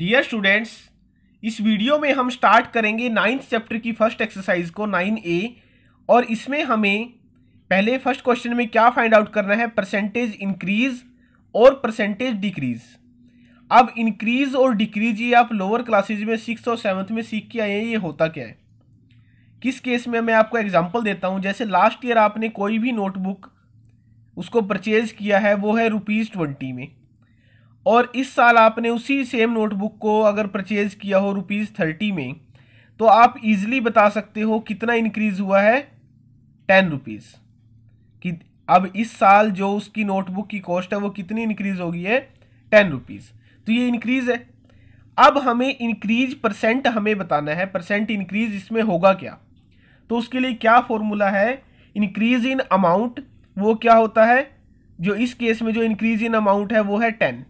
Dear students इस video में हम स्टार्ट करेंगे नाइन्थ चैप्टर की फर्स्ट एक्सरसाइज को नाइन ए और इसमें हमें पहले फर्स्ट क्वेश्चन में क्या फाइंड आउट करना है परसेंटेज इंक्रीज और परसेंटेज डिक्रीज अब इंक्रीज और डिक्रीज ये आप लोअर क्लासेज में सिक्स और सेवन्थ में सीख के आए हैं ये होता क्या है किस केस में मैं आपको एग्जाम्पल देता हूँ जैसे लास्ट ईयर आपने कोई भी नोटबुक उसको परचेज़ किया है वो है रुपीज़ ट्वेंटी में और इस साल आपने उसी सेम नोटबुक को अगर परचेज़ किया हो रुपीज़ थर्टी में तो आप इजिली बता सकते हो कितना इंक्रीज़ हुआ है टेन रुपीज़ कि अब इस साल जो उसकी नोटबुक की कॉस्ट है वो कितनी इंक्रीज़ होगी है टेन रुपीज़ तो ये इंक्रीज़ है अब हमें इंक्रीज परसेंट हमें बताना है परसेंट इंक्रीज इसमें होगा क्या तो उसके लिए क्या फॉर्मूला है इंक्रीज इन अमाउंट वो क्या होता है जो इस केस में जो इंक्रीज इन अमाउंट है वो है ten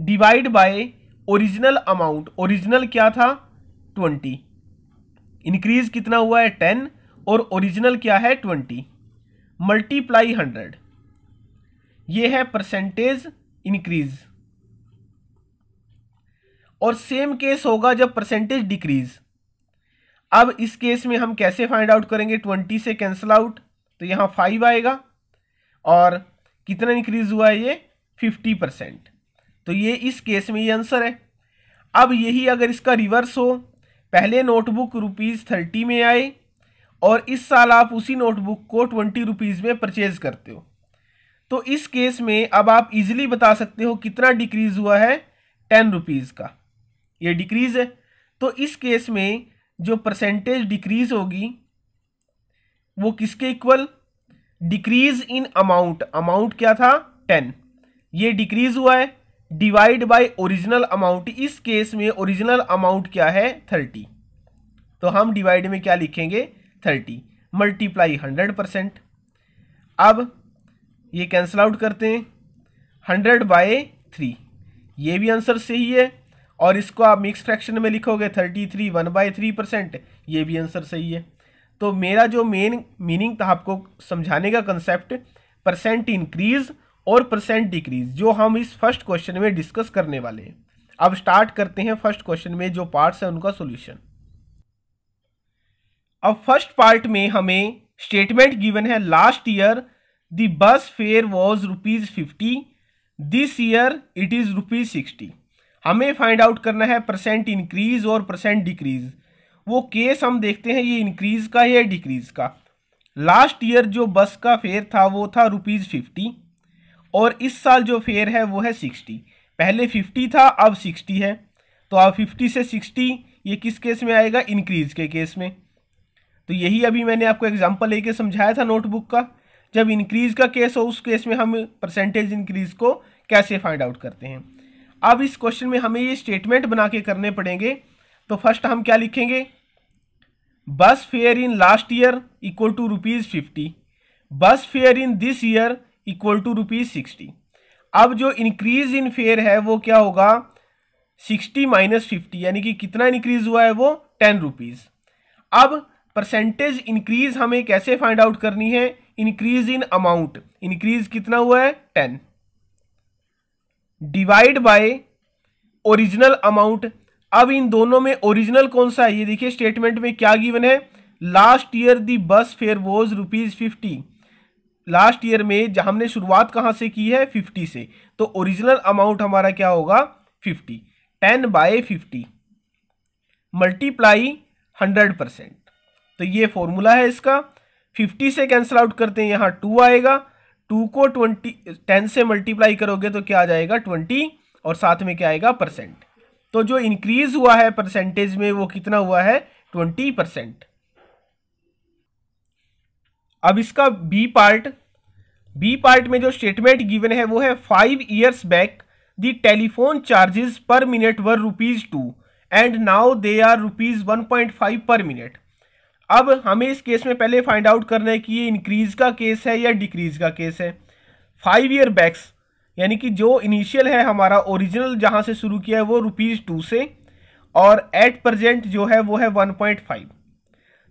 divide by original amount original क्या था ट्वेंटी इंक्रीज कितना हुआ है टेन और ओरिजिनल क्या है ट्वेंटी मल्टीप्लाई हंड्रेड ये है परसेंटेज इंक्रीज और सेम केस होगा जब परसेंटेज डिक्रीज अब इस केस में हम कैसे फाइंड आउट करेंगे ट्वेंटी से कैंसिल आउट तो यहाँ फाइव आएगा और कितना इंक्रीज हुआ है ये फिफ्टी परसेंट तो ये इस केस में ये आंसर है अब यही अगर इसका रिवर्स हो पहले नोटबुक रुपीज़ थर्टी में आए और इस साल आप उसी नोटबुक को ट्वेंटी रुपीज़ में परचेज़ करते हो तो इस केस में अब आप इजीली बता सकते हो कितना डिक्रीज़ हुआ है टेन रुपीज़ का ये डिक्रीज़ है तो इस केस में जो परसेंटेज डिक्रीज़ होगी वो किसके equal decrease in amount amount क्या था टेन ये डिक्रीज़ हुआ है डिवाइड बाय ओरिजिनल अमाउंट इस केस में ओरिजिनल अमाउंट क्या है थर्टी तो हम डिवाइड में क्या लिखेंगे थर्टी मल्टीप्लाई हंड्रेड परसेंट अब ये कैंसिल आउट करते हैं हंड्रेड बाय थ्री ये भी आंसर सही है और इसको आप मिक्स फ्रैक्शन में लिखोगे thirty three one by three percent ये भी आंसर सही है तो मेरा जो मेन मीनिंग था आपको समझाने का कंसेप्ट परसेंट इंक्रीज़ और परसेंट डिक्रीज जो हम इस फर्स्ट क्वेश्चन में डिस्कस करने वाले हैं अब स्टार्ट करते हैं फर्स्ट क्वेश्चन में जो पार्ट्स हैं उनका सॉल्यूशन अब फर्स्ट पार्ट में हमें स्टेटमेंट गिवन है last year the bus fare was rupees fifty this year it is rupees sixty हमें फाइंड आउट करना है परसेंट इंक्रीज और परसेंट डिक्रीज वो केस हम देखते हैं ये इंक्रीज का या डिक्रीज का लास्ट ईयर जो बस का फेयर था वो था रुपीज़ फिफ्टी और इस साल जो फेयर है वो है सिक्सटी पहले फिफ्टी था अब सिक्सटी है तो अब फिफ्टी से सिक्सटी ये किस केस में आएगा इंक्रीज़ के केस में तो यही अभी मैंने आपको एग्जांपल लेके समझाया था नोटबुक का जब इंक्रीज़ का केस हो उस केस में हम परसेंटेज इंक्रीज़ को कैसे फाइंड आउट करते हैं अब इस क्वेश्चन में हमें ये स्टेटमेंट बना के करने पड़ेंगे तो फर्स्ट हम क्या लिखेंगे bus fare in last year equal to rupees fifty bus fare in this year equal to rupees sixty अब जो इंक्रीज इन फेयर है वो क्या होगा सिक्सटी माइनस फिफ्टी यानी कि कितना इंक्रीज हुआ है वो टेन रुपीज़ अब परसेंटेज इंक्रीज हमें कैसे फाइंड आउट करनी है इंक्रीज इन अमाउंट इंक्रीज कितना हुआ है ten divide by original amount अब इन दोनों में ओरिजिनल कौन सा है ये देखिए स्टेटमेंट में क्या गिवन है last year the bus fare was rupees fifty last year में जहाँ हमने शुरुआत कहाँ से की है फिफ्टी से तो ओरिजिनल अमाउंट हमारा क्या होगा fifty ten by fifty multiply hundred percent तो ये फॉर्मूला है इसका फिफ्टी से कैंसिल आउट करते हैं यहाँ टू आएगा टू को ट्वेंटी टेन से मल्टीप्लाई करोगे तो क्या आ जाएगा ट्वेंटी और साथ में क्या आएगा परसेंट तो जो इंक्रीज हुआ है परसेंटेज में वो कितना हुआ है ट्वेंटी परसेंट अब इसका बी पार्ट बी पार्ट में जो स्टेटमेंट गिवन है वो है five years back the telephone charges per minute were rupees two and now they are rupees one point five per minute अब हमें इस केस में पहले फाइंड आउट करना है कि ये इंक्रीज़ का केस है या डिक्रीज़ का केस है फाइव ईयर बैक्स यानी कि जो इनिशियल है हमारा ओरिजिनल जहाँ से शुरू किया है वो रुपीज़ टू से और एट प्रजेंट जो है वो है वन पॉइंट फाइव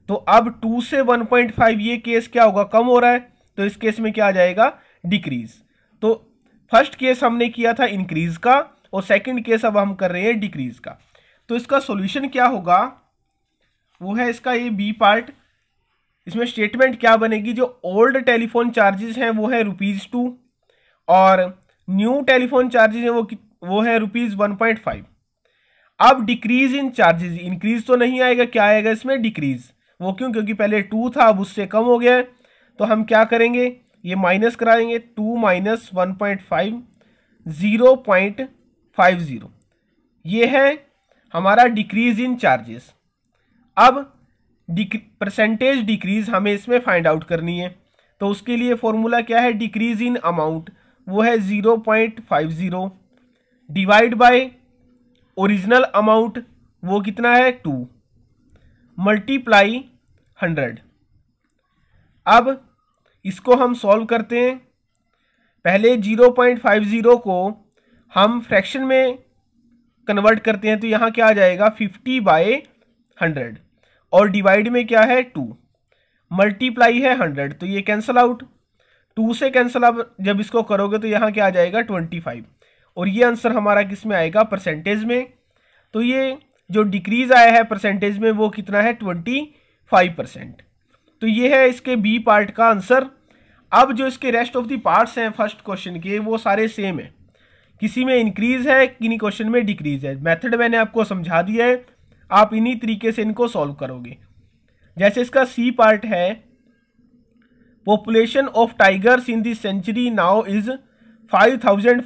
तो अब टू से वन पॉइंट फाइव ये केस क्या होगा कम हो रहा है तो इस केस में क्या आ जाएगा डिक्रीज तो फर्स्ट केस हमने किया था इंक्रीज का और सेकंड केस अब हम कर रहे हैं डिक्रीज का तो इसका सॉल्यूशन क्या होगा वो है इसका ये बी पार्ट इसमें स्टेटमेंट क्या बनेगी जो ओल्ड टेलीफोन चार्जेस हैं वो है रुपीज़ टू और न्यू टेलीफोन चार्जेस हैं वो वो है रुपीज़ वन पॉइंट फाइव अब डिक्रीज इन चार्जेस इंक्रीज तो नहीं आएगा क्या आएगा इसमें डिक्रीज़ वो क्यों क्योंकि पहले टू था अब उससे कम हो गया है तो हम क्या करेंगे ये माइनस कराएंगे two minus one point five zero point five zero ये है हमारा डिक्रीज इन चार्जेस अब परसेंटेज डिक्रीज हमें इसमें फाइंड आउट करनी है तो उसके लिए फॉर्मूला क्या है डिक्रीज इन अमाउंट वो है zero point five zero divide by original amount वो कितना है टू मल्टीप्लाई हंड्रेड अब इसको हम सॉल्व करते हैं पहले जीरो पॉइंट फाइव ज़ीरो को हम फ्रैक्शन में कन्वर्ट करते हैं तो यहाँ क्या आ जाएगा फिफ्टी बाय हंड्रेड और डिवाइड में क्या है टू मल्टीप्लाई है हंड्रेड तो ये कैंसिल आउट टू से कैंसिल आप जब इसको करोगे तो यहाँ क्या आ जाएगा ट्वेंटी फाइव और ये आंसर हमारा किस में आएगा परसेंटेज में तो ये जो डिक्रीज़ आया है परसेंटेज में वो कितना है ट्वेंटी फाइव परसेंट तो ये है इसके बी पार्ट का आंसर अब जो इसके रेस्ट ऑफ द पार्ट्स हैं फर्स्ट क्वेश्चन के वो सारे सेम है किसी में इंक्रीज है किन्हीं क्वेश्चन में डिक्रीज है मेथड मैंने आपको समझा दिया है आप इन्हीं तरीके से इनको सॉल्व करोगे जैसे इसका सी पार्ट है population of tigers in this century now is 5,500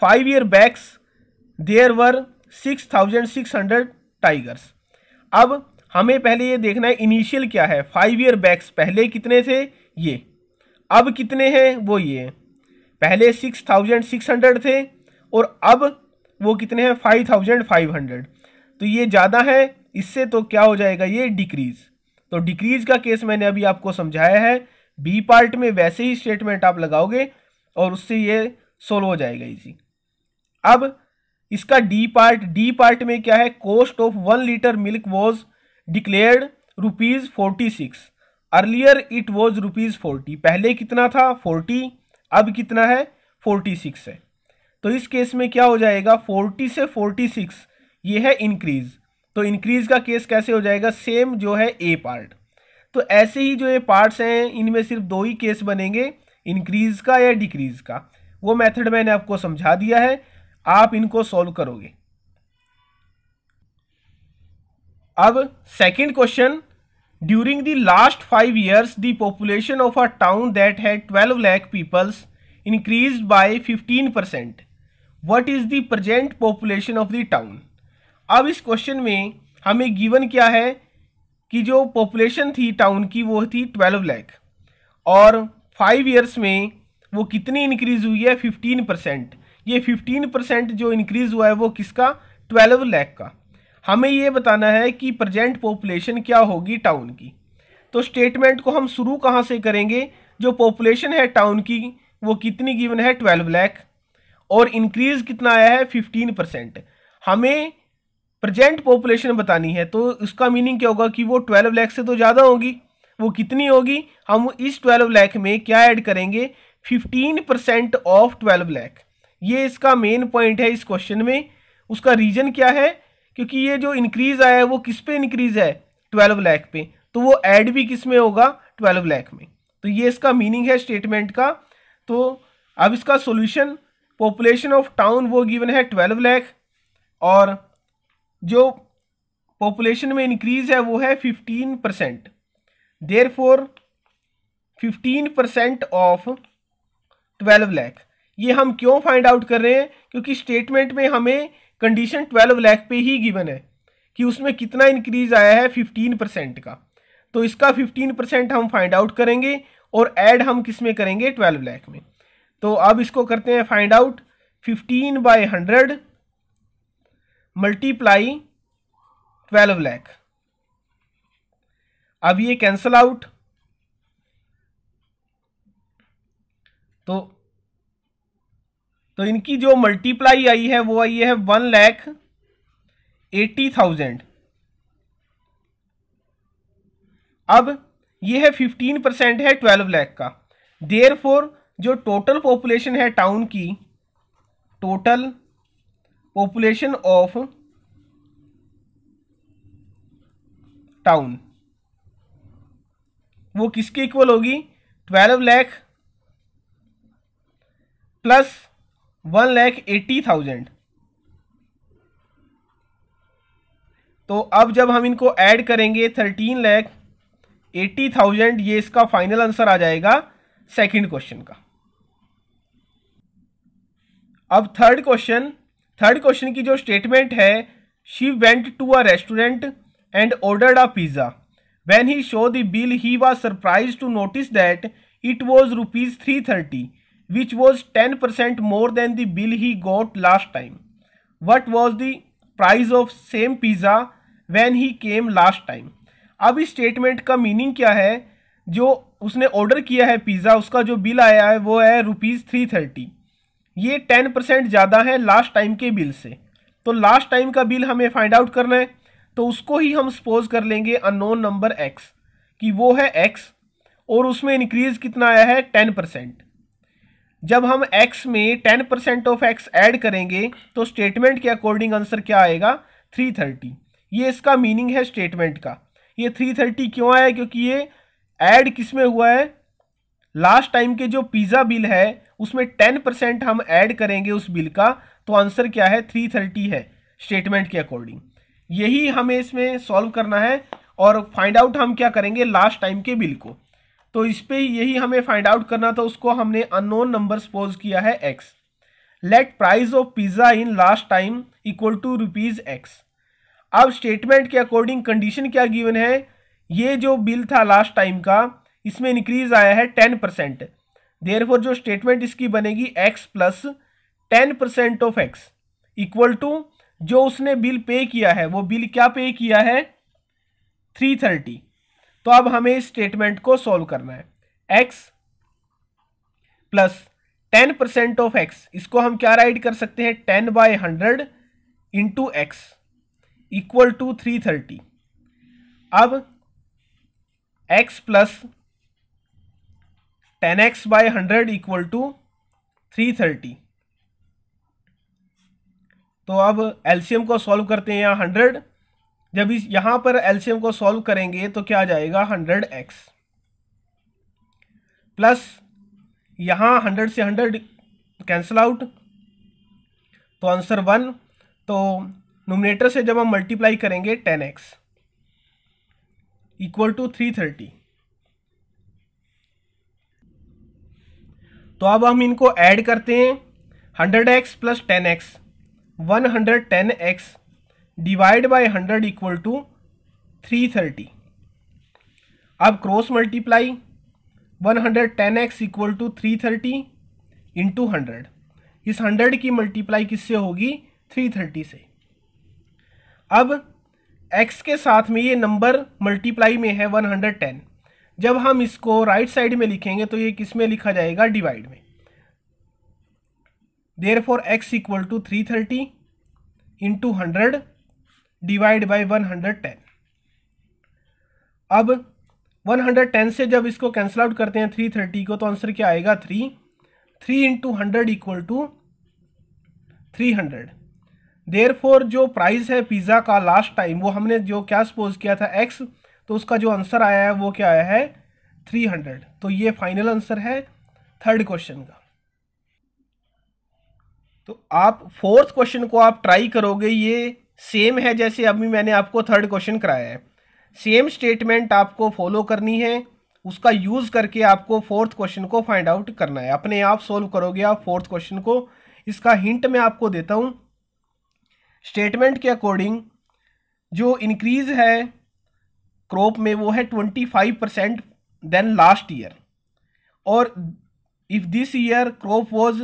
five year backs there were 6,600 tigers अब हमें पहले ये देखना है इनिशियल क्या है फाइव ईयर बैक्स पहले कितने थे ये अब कितने हैं वो ये पहले सिक्स थाउजेंड सिक्स हंड्रेड थे और अब वो कितने हैं फाइव थाउजेंड फाइव हंड्रेड तो ये ज़्यादा है इससे तो क्या हो जाएगा ये डिक्रीज़ तो डिक्रीज़ का केस मैंने अभी आपको समझाया है बी पार्ट में वैसे ही स्टेटमेंट आप लगाओगे और उससे ये सोल्व हो जाएगा इसी अब इसका डी पार्ट डी पार्ट में क्या है cost of one litre milk was declared rupees forty six earlier it was rupees forty पहले कितना था फोर्टी अब कितना है फोर्टी सिक्स है तो इस केस में क्या हो जाएगा फोर्टी से फोर्टी सिक्स ये है इंक्रीज़ तो इंक्रीज़ का केस कैसे हो जाएगा सेम जो है ए पार्ट तो ऐसे ही जो ये पार्ट्स हैं इनमें सिर्फ दो ही केस बनेंगे इंक्रीज़ का या डिक्रीज़ का वो मेथड मैंने आपको समझा दिया है आप इनको सॉल्व करोगे अब second question during the last five years the population of a town that had twelve lakh peoples increase by fifteen percent what is the present population of the town अब इस क्वेश्चन में हमें गिवन क्या है कि जो पॉपुलेशन थी town की वो थी ट्वेल्व लैख और फाइव ईयर्स में वो कितनी इंक्रीज़ हुई है फिफ्टीन परसेंट ये फिफ्टीन परसेंट जो इंक्रीज़ हुआ है वो किसका ट्वेल्व लैख का हमें ये बताना है कि प्रजेंट पॉपुलेशन क्या होगी टाउन की तो स्टेटमेंट को हम शुरू कहाँ से करेंगे जो पॉपुलेशन है टाउन की वो कितनी गिवन है ट्वेल्व लैख और इंक्रीज कितना आया है फिफ्टीन परसेंट हमें प्रजेंट पॉपुलेशन बतानी है तो उसका मीनिंग क्या होगा कि वो ट्वेल्व लैख से तो ज़्यादा होगी वो कितनी होगी हम इस ट्वेल्व लैख में क्या ऐड करेंगे fifteen percent of twelve lakh ये इसका मेन पॉइंट है इस क्वेश्चन में उसका रीजन क्या है क्योंकि ये जो इंक्रीज़ आया है वो किस पे इंक्रीज़ है ट्वेल्व लैख पे तो वो ऐड भी किस में होगा ट्वेल्व लैख में तो ये इसका मीनिंग है स्टेटमेंट का तो अब इसका सॉल्यूशन पॉपुलेशन ऑफ टाउन वो गिवन है ट्वेल्व लैख और जो पॉपुलेशन में इंक्रीज है वो है fifteen percent therefore fifteen percent of twelve lakh ये हम क्यों फाइंड आउट कर रहे हैं क्योंकि स्टेटमेंट में हमें कंडीशन ट्वेल्व लाख पे ही गिवन है कि उसमें कितना इंक्रीज आया है फिफ्टीन परसेंट का तो इसका फिफ्टीन परसेंट हम फाइंड आउट करेंगे और ऐड हम किस में करेंगे ट्वेल्व लाख में तो अब इसको करते हैं find out fifteen by hundred multiply twelve lakh अब ये कैंसल आउट तो तो इनकी जो मल्टीप्लाई आई है वो आई है वन लैख एटी थाउजेंड अब ये है फिफ्टीन परसेंट है ट्वेल्व लैख का देर फोर जो टोटल पॉपुलेशन है टाउन की टोटल पॉपुलेशन ऑफ टाउन वो किसके इक्वल होगी twelve lakh plus one lakh eighty thousand तो अब जब हम इनको ऐड करेंगे थर्टीन लैख एट्टी थाउजेंड ये इसका फाइनल आंसर आ जाएगा सेकंड क्वेश्चन का अब थर्ड क्वेश्चन थर्ड क्वेश्चन की जो स्टेटमेंट है she went to a restaurant and ordered a pizza when he show the bill he was surprise to notice that it was rupees three thirty which was 10% more than the bill he got last time what was the price of same pizza when he came last time अब इस statement का meaning क्या है जो उसने order किया है pizza उसका जो बिल आया है वो है रुपीज़ थ्री थर्टी ये टेन परसेंट ज़्यादा है लास्ट टाइम के बिल से तो लास्ट टाइम का बिल हमें फाइंड आउट करना है तो उसको ही हम सपोज कर लेंगे अन नोन नंबर एक्स कि वो है एक्स और उसमें इंक्रीज़ कितना आया है टेन परसेंट जब हम x में ten percent of x add करेंगे तो स्टेटमेंट के अकॉर्डिंग आंसर क्या आएगा थ्री थर्टी ये इसका मीनिंग है स्टेटमेंट का ये थ्री थर्टी क्यों आया क्योंकि ये ऐड किस में हुआ है लास्ट टाइम के जो पिज़्ज़ा बिल है उसमें टेन परसेंट हम ऐड करेंगे उस बिल का तो आंसर क्या है थ्री थर्टी है स्टेटमेंट के अकॉर्डिंग यही हमें इसमें सॉल्व करना है और फाइंड आउट हम क्या करेंगे लास्ट टाइम के बिल को तो इस पर यही हमें फाइंड आउट करना था उसको हमने अननोन नंबर सपोज किया है x let price of pizza in last time equal to rupees x अब स्टेटमेंट के अकॉर्डिंग कंडीशन क्या गिवन है ये जो बिल था लास्ट टाइम का इसमें इंक्रीज आया है टेन परसेंट देयरफॉर जो स्टेटमेंट इसकी बनेगी x plus ten percent of x equal to जो उसने बिल पे किया है वो बिल क्या पे किया है थ्री थर्टी तो अब हमें इस स्टेटमेंट को सॉल्व करना है x plus ten percent of x इसको हम क्या राइट कर सकते हैं ten by hundred into x equal to three thirty अब x plus ten x by hundred equal to three thirty तो अब एलसीएम को सॉल्व करते हैं यहां हंड्रेड जब इस यहां पर एल्शियम को सॉल्व करेंगे तो क्या आ जाएगा हंड्रेड एक्स प्लस यहां हंड्रेड से हंड्रेड कैंसिल आउट तो आंसर वन तो नोमिनेटर से जब हम मल्टीप्लाई करेंगे ten x equal to three thirty तो अब हम इनको ऐड करते हैं hundred x plus ten x one hundred ten x divide by hundred equal to three thirty अब cross multiply one hundred ten x equal to three thirty into hundred इस hundred की multiply किससे होगी three thirty से अब x के साथ में ये नंबर मल्टीप्लाई में है वन हंड्रेड टेन जब हम इसको राइट right साइड में लिखेंगे तो ये किस में लिखा जाएगा डिवाइड में therefore x equal to three thirty into hundred divide by 110 अब 110 से जब इसको कैंसिल आउट करते हैं 330 को तो आंसर क्या आएगा three three into hundred equal to three hundred therefore जो प्राइस है पिज़्ज़ा का लास्ट टाइम वो हमने जो क्या सपोज किया था एक्स तो उसका जो आंसर आया है वो क्या आया है थ्री हंड्रेड तो ये फाइनल आंसर है थर्ड क्वेश्चन का तो आप फोर्थ क्वेश्चन को आप ट्राई करोगे ये सेम है जैसे अभी मैंने आपको थर्ड क्वेश्चन कराया है सेम स्टेटमेंट आपको फॉलो करनी है उसका यूज़ करके आपको फोर्थ क्वेश्चन को फाइंड आउट करना है अपने आप सोल्व करोगे आप फोर्थ क्वेश्चन को इसका हिंट मैं आपको देता हूँ स्टेटमेंट के अकॉर्डिंग जो इंक्रीज है क्रॉप में वो है twenty five percent than last year और if this year crop was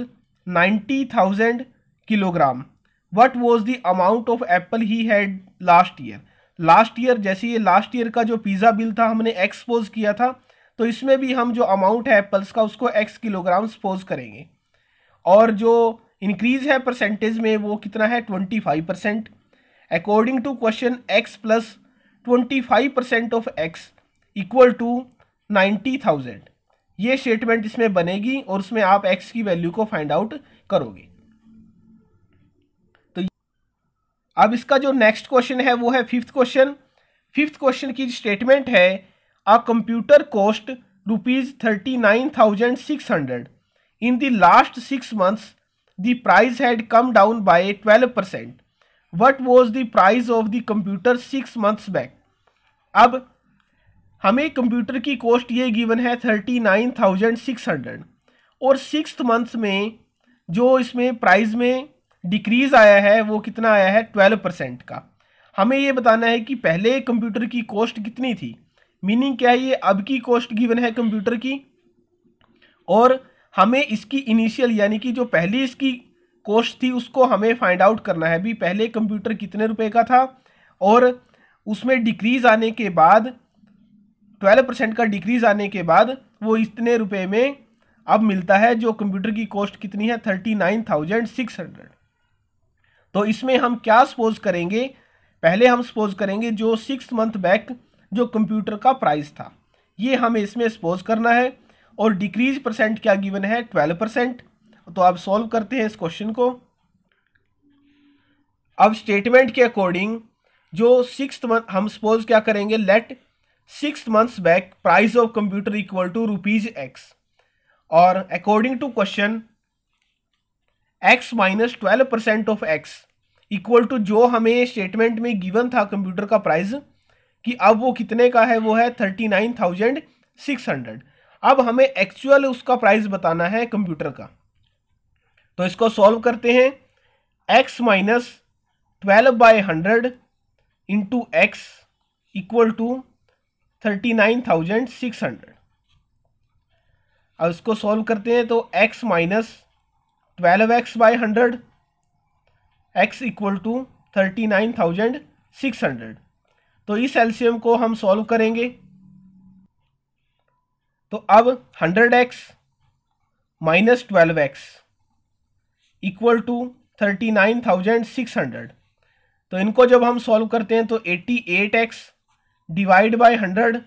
ninety thousand kilogram what was the amount of apple he had last year last year जैसे ये लास्ट ईयर का जो पिज़्ज़ा बिल था हमने एक्सपोज किया था तो इसमें भी हम जो अमाउंट है एप्पल्स का उसको एक्स किलोग्राम सपोज करेंगे और जो इंक्रीज है परसेंटेज में वो कितना है twenty five percent according to question x plus twenty five percent of x equal to ninety thousand ये स्टेटमेंट इसमें बनेगी और उसमें आप एक्स की वैल्यू को फाइंड आउट करोगे अब इसका जो नेक्स्ट क्वेश्चन है वो है फिफ्थ क्वेश्चन फिफ्थ क्वेश्चन की स्टेटमेंट है a computer cost rupees thirty nine thousand six hundred in the last six months price had come down by twelve percent what was the price of the computer six months back अब हमें computer की cost ये given है thirty nine thousand six hundred और six month में जो इसमें price में डिक्रीज़ आया है वो कितना आया है ट्वेल्व परसेंट का हमें ये बताना है कि पहले कंप्यूटर की कॉस्ट कितनी थी मीनिंग क्या है ये अब की कॉस्ट गिवन है कंप्यूटर की और हमें इसकी इनिशियल यानी कि जो पहली इसकी कॉस्ट थी उसको हमें फाइंड आउट करना है भी पहले कंप्यूटर कितने रुपए का था और उसमें डिक्रीज आने के बाद ट्वेल्व परसेंट का डिक्रीज आने के बाद वो इतने रुपए में अब मिलता है जो कंप्यूटर की कॉस्ट कितनी है thirty nine thousand six hundred तो इसमें हम क्या सपोज करेंगे पहले हम सपोज करेंगे जो सिक्स मंथ बैक जो कंप्यूटर का प्राइस था ये हमें इसमें सपोज करना है और डिक्रीज परसेंट क्या गिवन है ट्वेल्व परसेंट तो आप सॉल्व करते हैं इस क्वेश्चन को अब स्टेटमेंट के अकॉर्डिंग जो सिक्स मंथ हम सपोज क्या करेंगे let six months back price of computer equal to rupees x और according to question x minus twelve percent of x equal to जो हमें स्टेटमेंट में गिवन था कंप्यूटर का प्राइस कि अब वो कितने का है वो है thirty nine thousand six hundred अब हमें एक्चुअल उसका प्राइस बताना है कंप्यूटर का तो इसको सॉल्व करते हैं x minus twelve by hundred into x equal to thirty nine thousand six hundred अब इसको सॉल्व करते हैं तो x minus twelve x by hundred x equal to thirty nine thousand six hundred तो इस एल्शियम को हम सॉल्व करेंगे तो अब hundred x minus twelve x equal to thirty nine thousand six hundred तो इनको जब हम सॉल्व करते हैं तो eighty eight x divide by hundred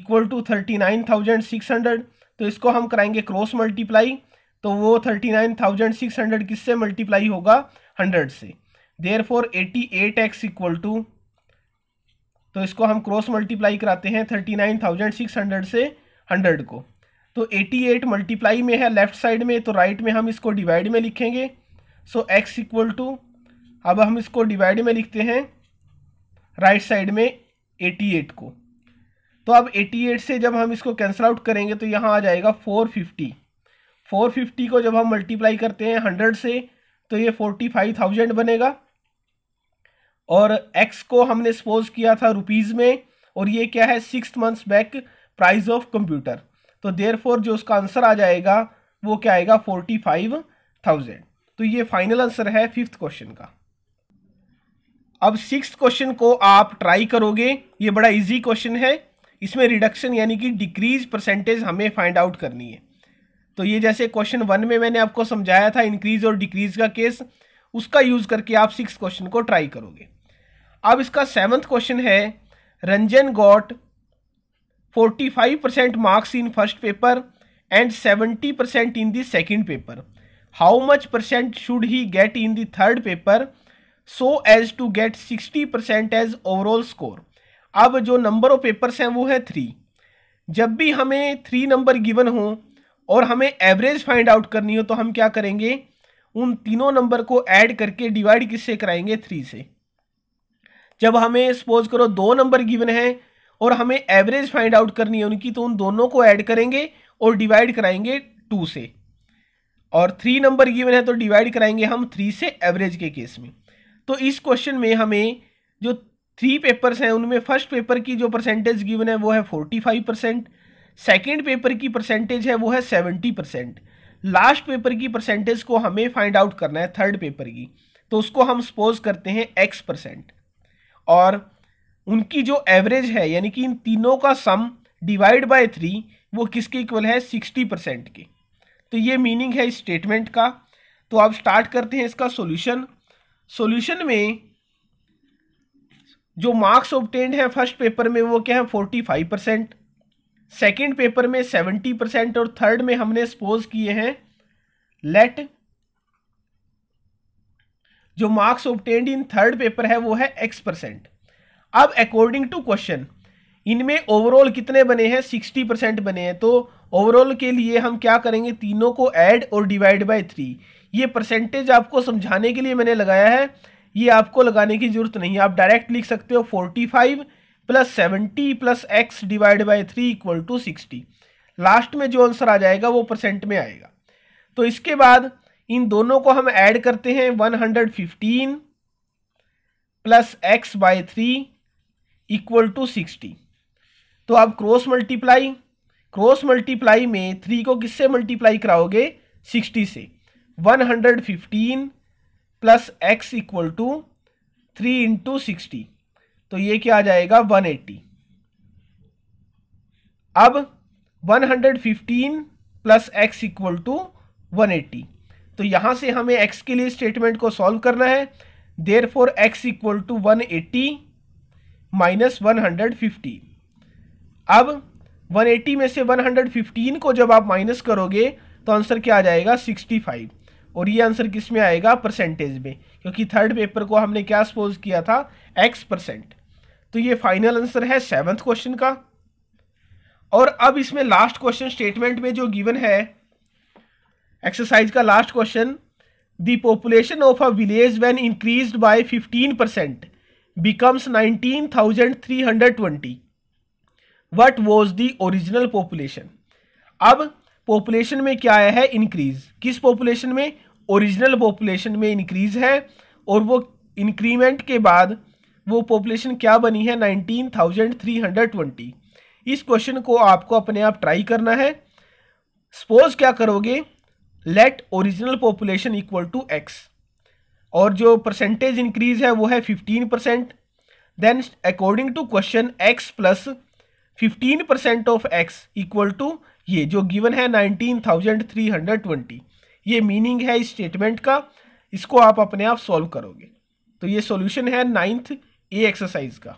equal to thirty nine thousand six hundred तो इसको हम कराएंगे क्रॉस मल्टीप्लाई तो वो thirty nine thousand six hundred किससे मल्टीप्लाई होगा हंड्रेड से therefore eighty eight x equal to तो इसको हम क्रॉस मल्टीप्लाई कराते हैं thirty nine thousand six hundred से हंड्रेड को तो एटी एट मल्टीप्लाई में है लेफ्ट साइड में तो राइट right में हम इसको डिवाइड में लिखेंगे सो एक्स इक्वल टू अब हम इसको डिवाइड में लिखते हैं राइट right साइड में एटी एट को तो अब एटी एट से जब हम इसको कैंसिल आउट करेंगे तो यहाँ आ जाएगा फोर फिफ्टी फोर फिफ्टी को जब हम मल्टीप्लाई करते हैं हंड्रेड से तो ये फोर्टी फाइव थाउजेंड बनेगा और एक्स को हमने सपोज किया था रुपीज़ में और ये क्या है six months back price of computer तो देर फोर जो उसका आंसर आ जाएगा वो क्या आएगा फोर्टी फाइव थाउजेंड तो ये फाइनल आंसर है फिफ्थ क्वेश्चन का अब सिक्स क्वेश्चन को आप ट्राई करोगे ये बड़ा इजी क्वेश्चन है इसमें रिडक्शन यानी कि डिक्रीज परसेंटेज हमें फाइंड आउट करनी है तो ये जैसे क्वेश्चन वन में मैंने आपको समझाया था इंक्रीज और डिक्रीज का केस उसका यूज़ करके आप सिक्स क्वेश्चन को ट्राई करोगे अब इसका सेवन्थ क्वेश्चन है Ranjan got 45 percent marks in first paper and 70 percent in the second paper how much percent should he get in the third paper so as to get 60 percent as overall score अब जो number of papers हैं वो है three जब भी हमें three number given हों और हमें एवरेज फाइंड आउट करनी हो तो हम क्या करेंगे उन तीनों नंबर को ऐड करके डिवाइड किससे कराएंगे थ्री से जब हमें सपोज करो दो नंबर गिवन है और हमें एवरेज फाइंड आउट करनी है उनकी तो उन दोनों को ऐड करेंगे और डिवाइड कराएंगे टू से और थ्री नंबर गिवन है तो डिवाइड कराएंगे हम थ्री से एवरेज के केस में तो इस क्वेश्चन में हमें जो थ्री पेपर्स हैं उनमें फर्स्ट पेपर की जो परसेंटेज गिवन है वो है forty five percent second paper की परसेंटेज है वो है सेवेंटी परसेंट लास्ट पेपर की परसेंटेज को हमें फाइंड आउट करना है थर्ड पेपर की तो उसको हम सपोज करते हैं एक्स परसेंट और उनकी जो एवरेज है यानी कि इन तीनों का सम डिवाइड बाय थ्री वो किसके इक्वल है सिक्सटी परसेंट के तो ये मीनिंग है इस स्टेटमेंट का तो आप स्टार्ट करते हैं इसका सॉल्यूशन सॉल्यूशन में जो मार्क्स ऑबटेंड हैं फर्स्ट पेपर में वो क्या है forty five percent second paper में सेवेंटी परसेंट और थर्ड में हमने सपोज किए हैं लेट जो marks obtained in third paper है वो है एक्स परसेंट अब अकॉर्डिंग टू क्वेश्चन इनमें ओवरऑल कितने बने हैं सिक्सटी परसेंट बने हैं तो ओवरऑल के लिए हम क्या करेंगे तीनों को ऐड और डिवाइड बाय थ्री ये परसेंटेज आपको समझाने के लिए मैंने लगाया है ये आपको लगाने की ज़रूरत नहीं आप डायरेक्ट लिख सकते हो forty five plus seventy plus x divide by three equal to sixty last में जो आंसर आ जाएगा वो परसेंट में आएगा तो इसके बाद इन दोनों को हम ऐड करते हैं one hundred fifteen plus x by three equal to sixty तो आप क्रॉस मल्टीप्लाई क्रॉस मल्टीप्लाई में थ्री को किससे मल्टीप्लाई कराओगे सिक्सटी से one hundred fifteen plus x equal to three into sixty तो ये क्या आ जाएगा 180 अब 115 plus x equal to one तो यहां से हमें एक्स के लिए स्टेटमेंट को सॉल्व करना है therefore x equal to one eighty minus one hundred fifty अब 180 में से 115 को जब आप माइनस करोगे तो आंसर क्या आ जाएगा 65 और ये आंसर किस में आएगा परसेंटेज में क्योंकि थर्ड पेपर को हमने क्या सपोज किया था एक्स परसेंट तो ये फाइनल आंसर है सेवन्थ क्वेश्चन का और अब इसमें लास्ट क्वेश्चन स्टेटमेंट में जो गिवन है एक्सरसाइज का last question the population of a village when increased by 15 percent becomes 19,320. What was the original population अब पॉपुलेशन में क्या आया है इंक्रीज किस पॉपुलेशन में ओरिजिनल पॉपुलेशन में इंक्रीज है और वो इंक्रीमेंट के बाद वो पॉपुलेशन क्या बनी है 19,320 इस क्वेश्चन को आपको अपने आप ट्राई करना है सपोज क्या करोगे let original population equal to x और जो परसेंटेज इंक्रीज है वो है 15 percent then according to question x plus fifteen percent of x equal to ये जो गिवन है nineteen thousand three hundred twenty ये मीनिंग है इस स्टेटमेंट का इसको आप अपने आप सॉल्व करोगे तो ये सॉल्यूशन है नाइन्थ ये एक्सरसाइज का